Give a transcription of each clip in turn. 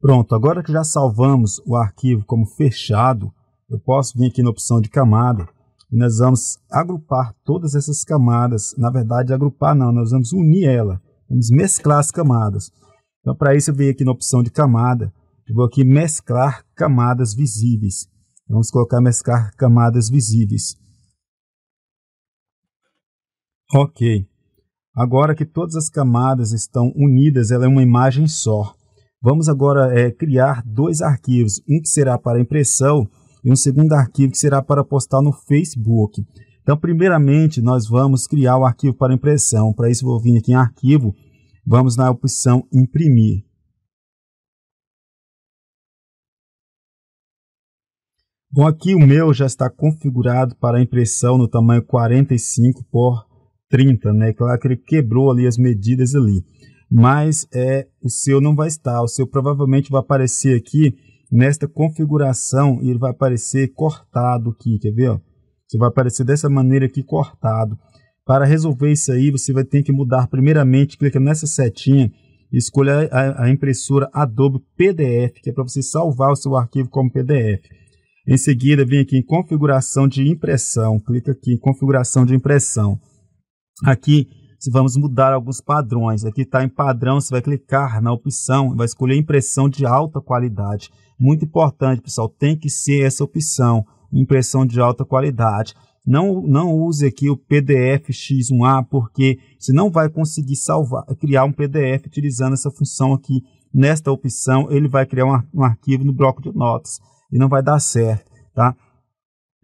Pronto, agora que já salvamos o arquivo como fechado, eu posso vir aqui na opção de camada e nós vamos agrupar todas essas camadas. Na verdade, agrupar não, nós vamos unir ela, vamos mesclar as camadas. Então, para isso, eu venho aqui na opção de camada e vou aqui mesclar camadas visíveis. Então, vamos colocar mesclar camadas visíveis. Ok. Agora que todas as camadas estão unidas, ela é uma imagem só. Vamos agora é, criar dois arquivos, um que será para impressão e um segundo arquivo que será para postar no Facebook. Então, primeiramente, nós vamos criar o arquivo para impressão. Para isso, vou vir aqui em arquivo, vamos na opção imprimir. Bom, aqui o meu já está configurado para impressão no tamanho 45 por 30, né? Claro que ele quebrou ali as medidas ali. Mas é, o seu não vai estar, o seu provavelmente vai aparecer aqui nesta configuração e ele vai aparecer cortado aqui, quer ver? Você vai aparecer dessa maneira aqui cortado. Para resolver isso aí, você vai ter que mudar primeiramente, clica nessa setinha, escolha a, a impressora Adobe PDF, que é para você salvar o seu arquivo como PDF. Em seguida, vem aqui em configuração de impressão, clica aqui em configuração de impressão. Aqui vamos mudar alguns padrões. Aqui está em padrão, você vai clicar na opção, vai escolher impressão de alta qualidade. Muito importante, pessoal, tem que ser essa opção, impressão de alta qualidade. Não, não use aqui o PDF X1A, porque você não vai conseguir salvar, criar um PDF utilizando essa função aqui. Nesta opção, ele vai criar um arquivo no bloco de notas e não vai dar certo, tá?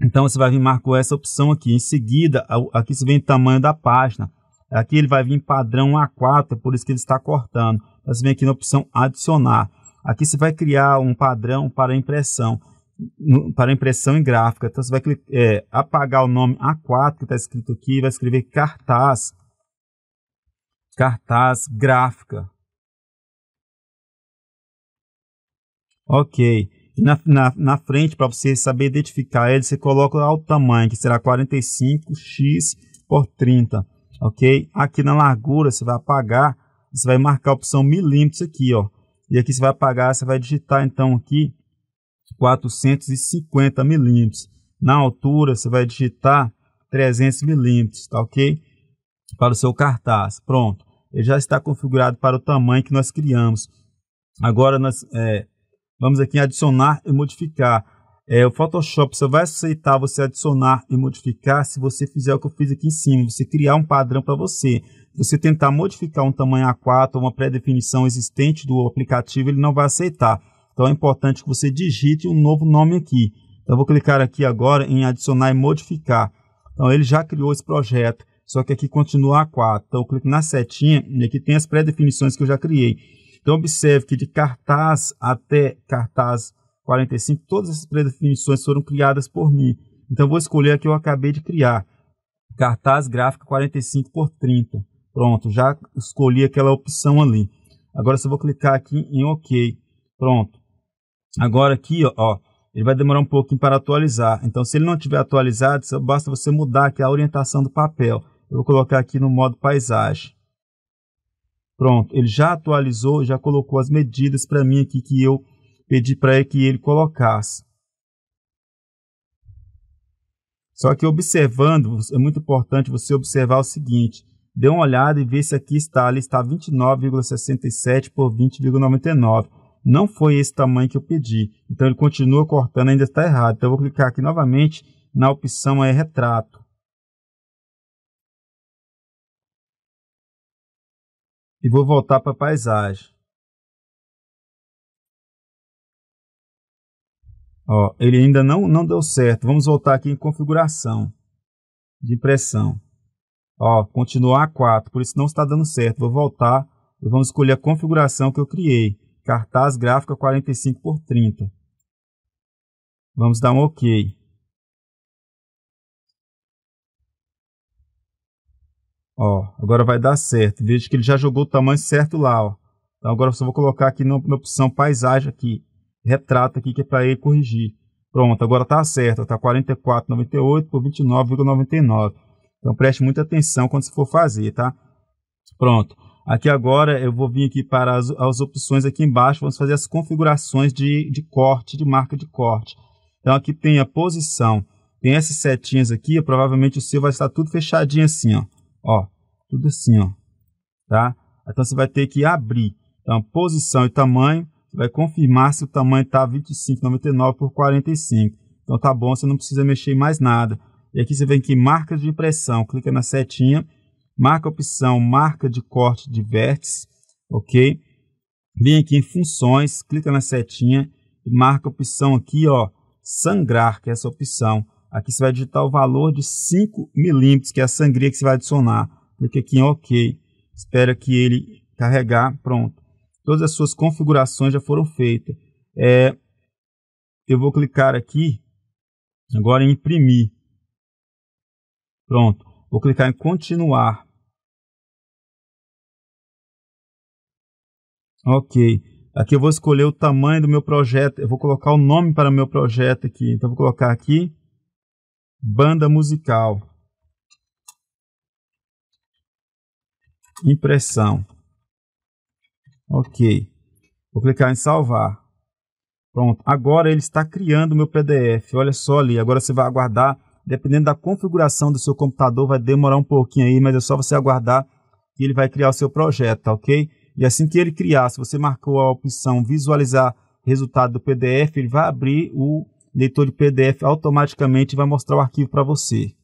Então você vai vir marcou essa opção aqui. Em seguida, aqui você vem tamanho da página. Aqui ele vai vir em padrão A4, é por isso que ele está cortando. Então, você vem aqui na opção adicionar. Aqui você vai criar um padrão para impressão, para impressão em gráfica. Então você vai é, apagar o nome A4 que está escrito aqui, vai escrever cartaz, cartaz gráfica. Ok na, na, na frente, para você saber identificar ele, você coloca lá o tamanho, que será 45x por 30, ok? Aqui na largura, você vai apagar, você vai marcar a opção milímetros aqui, ó. E aqui você vai apagar, você vai digitar, então, aqui 450 milímetros. Na altura, você vai digitar 300 milímetros, tá ok? Para o seu cartaz, pronto. Ele já está configurado para o tamanho que nós criamos. Agora, nós... É, Vamos aqui em adicionar e modificar. É, o Photoshop só vai aceitar você adicionar e modificar se você fizer o que eu fiz aqui em cima, você criar um padrão para você. Você tentar modificar um tamanho A4 ou uma pré-definição existente do aplicativo, ele não vai aceitar. Então é importante que você digite um novo nome aqui. Então eu vou clicar aqui agora em adicionar e modificar. Então ele já criou esse projeto, só que aqui continua A4. Então eu clico na setinha e aqui tem as pré-definições que eu já criei. Então, observe que de cartaz até cartaz 45, todas essas predefinições foram criadas por mim. Então, vou escolher a que eu acabei de criar. Cartaz gráfico 45 por 30. Pronto, já escolhi aquela opção ali. Agora, se eu vou clicar aqui em OK. Pronto. Agora aqui, ó, ele vai demorar um pouquinho para atualizar. Então, se ele não tiver atualizado, basta você mudar aqui a orientação do papel. Eu vou colocar aqui no modo paisagem. Pronto, ele já atualizou, já colocou as medidas para mim aqui que eu pedi para ele que ele colocasse. Só que observando, é muito importante você observar o seguinte, dê uma olhada e vê se aqui está, ali está 29,67 por 20,99. Não foi esse tamanho que eu pedi, então ele continua cortando, ainda está errado. Então eu vou clicar aqui novamente na opção é retrato. e vou voltar para a paisagem. Ó, ele ainda não, não deu certo. Vamos voltar aqui em configuração de impressão. Ó, continuar 4, por isso não está dando certo. Vou voltar e vamos escolher a configuração que eu criei. Cartaz gráfica 45 por 30. Vamos dar um OK. Ó, agora vai dar certo. Veja que ele já jogou o tamanho certo lá, ó. Então agora eu só vou colocar aqui na, opção paisagem aqui, retrato aqui, que é para ele corrigir. Pronto, agora está certo, está 44,98 por 29,99. Então preste muita atenção quando você for fazer, tá? Pronto. Aqui agora eu vou vir aqui para as, as opções aqui embaixo, vamos fazer as configurações de, de corte, de marca de corte. Então aqui tem a posição, tem essas setinhas aqui, provavelmente o seu vai estar tudo fechadinho assim, ó. Ó, tudo assim, ó. Tá? Então você vai ter que abrir. Então, posição e tamanho, você vai confirmar se o tamanho está 25,99 por 45. Então tá bom, você não precisa mexer em mais nada. E aqui você vem aqui marca de impressão, clica na setinha, marca a opção marca de corte de vértice, ok? Vem aqui em funções, clica na setinha e marca a opção aqui, ó, sangrar, que é essa opção. Aqui você vai digitar o valor de 5 milímetros, que é a sangria que você vai adicionar. Clique aqui em OK. Espera que ele carregar. Pronto. Todas as suas configurações já foram feitas. É, eu vou clicar aqui agora em imprimir. Pronto. Vou clicar em continuar. Ok. Aqui eu vou escolher o tamanho do meu projeto. Eu vou colocar o nome para o meu projeto aqui. Então, vou colocar aqui banda musical, impressão. Ok. Vou clicar em salvar. Pronto. Agora ele está criando o meu PDF. Olha só ali. Agora você vai aguardar. Dependendo da configuração do seu computador, vai demorar um pouquinho aí, mas é só você aguardar que ele vai criar o seu projeto, tá ok? E assim que ele criar, se você marcou a opção visualizar resultado do PDF, ele vai abrir o leitor de PDF automaticamente vai mostrar o arquivo para você.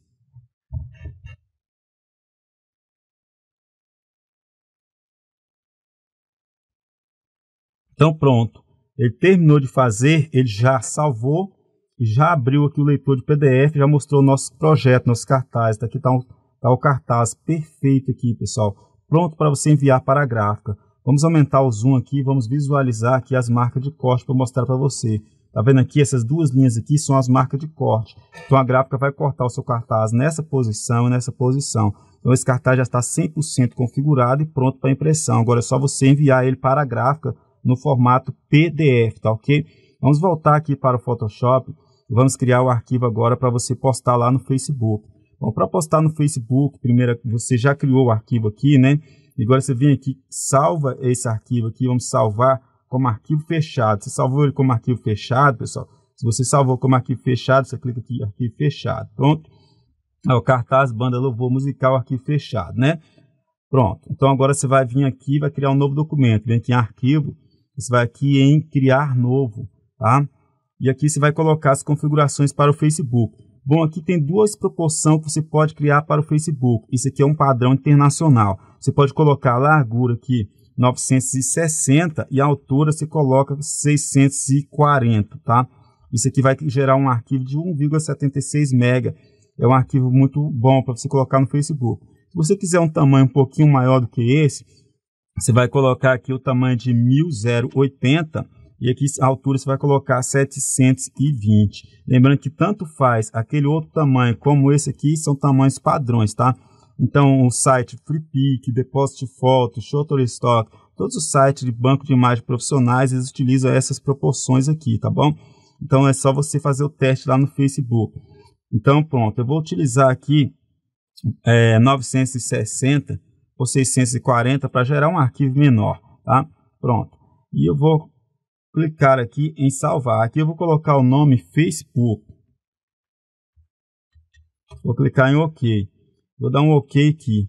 Então pronto, ele terminou de fazer, ele já salvou, já abriu aqui o leitor de PDF, já mostrou o nosso projeto, nosso cartaz. Tá aqui está um, tá o cartaz perfeito aqui, pessoal, pronto para você enviar para a gráfica. Vamos aumentar o zoom aqui, vamos visualizar aqui as marcas de corte para mostrar para você. Tá vendo aqui? Essas duas linhas aqui são as marcas de corte. Então a gráfica vai cortar o seu cartaz nessa posição e nessa posição. Então esse cartaz já está 100% configurado e pronto para impressão. Agora é só você enviar ele para a gráfica no formato PDF, tá ok? Vamos voltar aqui para o Photoshop. Vamos criar o arquivo agora para você postar lá no Facebook. Bom, para postar no Facebook, primeiro você já criou o arquivo aqui, né? E agora você vem aqui, salva esse arquivo aqui, vamos salvar como arquivo fechado. Você salvou ele como arquivo fechado, pessoal? Se você salvou como arquivo fechado, você clica aqui, arquivo fechado. Pronto. É o cartaz, banda, louvor musical, arquivo fechado, né? Pronto. Então agora você vai vir aqui, vai criar um novo documento. Vem aqui em arquivo, você vai aqui em criar novo, tá? E aqui você vai colocar as configurações para o Facebook. Bom, aqui tem duas proporções que você pode criar para o Facebook. Isso aqui é um padrão internacional. Você pode colocar a largura aqui 960 e a altura se coloca 640, tá? Isso aqui vai gerar um arquivo de 1,76 mega. É um arquivo muito bom para você colocar no Facebook. Se você quiser um tamanho um pouquinho maior do que esse, você vai colocar aqui o tamanho de 1080 e aqui a altura você vai colocar 720. Lembrando que tanto faz aquele outro tamanho como esse aqui são tamanhos padrões, tá? Então, o site FreePic, Depósito de Fotos, Shutterstock, todos os sites de banco de imagem profissionais, eles utilizam essas proporções aqui, tá bom? Então, é só você fazer o teste lá no Facebook. Então, pronto, eu vou utilizar aqui é, 960 por 640 para gerar um arquivo menor, tá? Pronto. E eu vou clicar aqui em salvar. Aqui eu vou colocar o nome Facebook. Vou clicar em OK. Vou dar um OK aqui.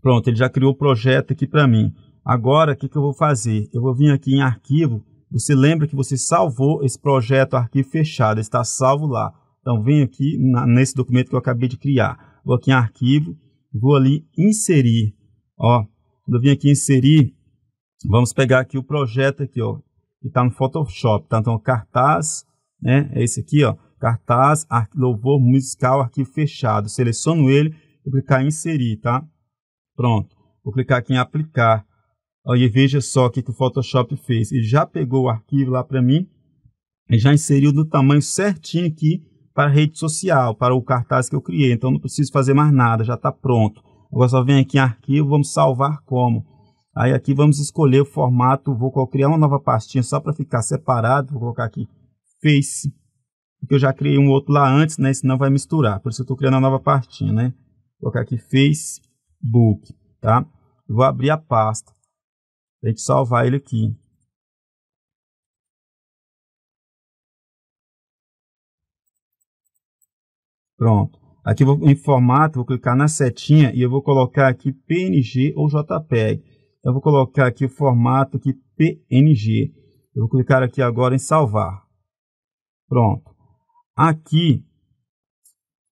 Pronto, ele já criou o projeto aqui para mim. Agora, o que, que eu vou fazer? Eu vou vir aqui em arquivo. Você lembra que você salvou esse projeto arquivo fechado, está salvo lá. Então, vem aqui na, nesse documento que eu acabei de criar. Vou aqui em arquivo, vou ali inserir. Ó, quando eu vim aqui inserir, vamos pegar aqui o projeto aqui, ó, que está no Photoshop. Tá? Então, cartaz, né? É esse aqui, ó cartaz, louvor musical, arquivo fechado. Seleciono ele, vou clicar em inserir, tá? Pronto. Vou clicar aqui em aplicar. Aí veja só o que, que o Photoshop fez. Ele já pegou o arquivo lá para mim e já inseriu do tamanho certinho aqui para a rede social, para o cartaz que eu criei. Então não preciso fazer mais nada, já está pronto. Agora só vem aqui em arquivo, vamos salvar como. Aí aqui vamos escolher o formato, vou criar uma nova pastinha só para ficar separado, vou colocar aqui Face porque eu já criei um outro lá antes, né? Senão vai misturar. Por isso eu estou criando uma nova partinha, né? Vou colocar aqui Facebook, tá? vou abrir a pasta. Tem que salvar ele aqui. Pronto. Aqui vou, em formato, vou clicar na setinha e eu vou colocar aqui PNG ou JPEG. Então, eu vou colocar aqui o formato aqui PNG. Eu vou clicar aqui agora em salvar. Pronto. Aqui,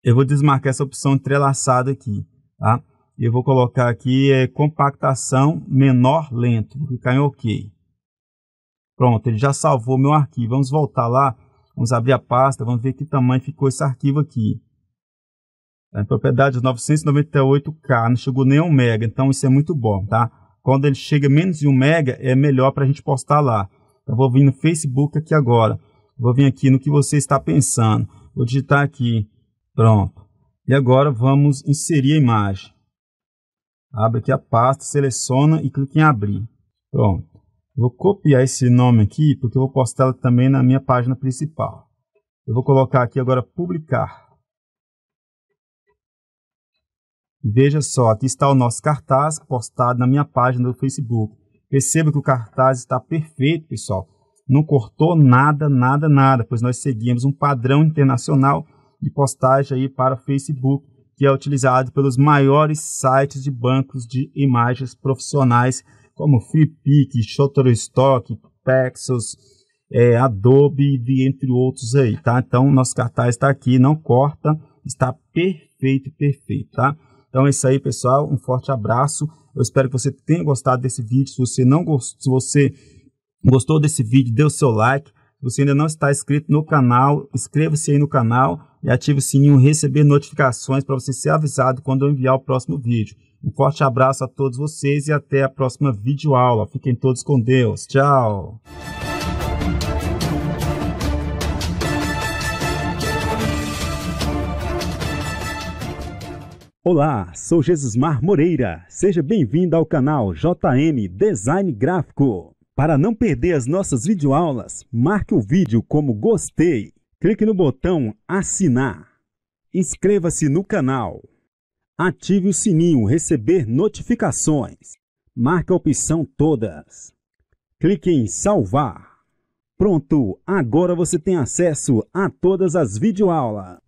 eu vou desmarcar essa opção entrelaçada aqui, tá? eu vou colocar aqui é, compactação menor lento, vou clicar em OK. Pronto, ele já salvou meu arquivo. Vamos voltar lá, vamos abrir a pasta, vamos ver que tamanho ficou esse arquivo aqui. Tá? Propriedade propriedades 998K, não chegou nem 1 mega, então isso é muito bom, tá? Quando ele chega menos de 1 mega, é melhor para a gente postar lá. Então, vou vir no Facebook aqui agora. Vou vir aqui no que você está pensando. Vou digitar aqui. Pronto. E agora vamos inserir a imagem. Abre aqui a pasta, seleciona e clica em abrir. Pronto. Vou copiar esse nome aqui porque eu vou postar ela também na minha página principal. Eu vou colocar aqui agora publicar. veja só, aqui está o nosso cartaz postado na minha página do Facebook. Perceba que o cartaz está perfeito, pessoal não cortou nada, nada, nada, pois nós seguimos um padrão internacional de postagem aí para Facebook, que é utilizado pelos maiores sites de bancos de imagens profissionais, como FreePic, Shutterstock, Pexels, é, Adobe, entre outros aí, tá? Então, nosso cartaz está aqui, não corta, está perfeito, perfeito, tá? Então é isso aí, pessoal, um forte abraço, eu espero que você tenha gostado desse vídeo, se você não gostou, se você Gostou desse vídeo? Dê o seu like. Se você ainda não está inscrito no canal, inscreva-se aí no canal e ative o sininho receber notificações para você ser avisado quando eu enviar o próximo vídeo. Um forte abraço a todos vocês e até a próxima videoaula. Fiquem todos com Deus. Tchau! Olá, sou Jesus Mar Moreira. Seja bem-vindo ao canal JM Design Gráfico. Para não perder as nossas videoaulas, marque o vídeo como gostei, clique no botão assinar, inscreva-se no canal, ative o sininho receber notificações, marque a opção todas, clique em salvar. Pronto, agora você tem acesso a todas as videoaulas.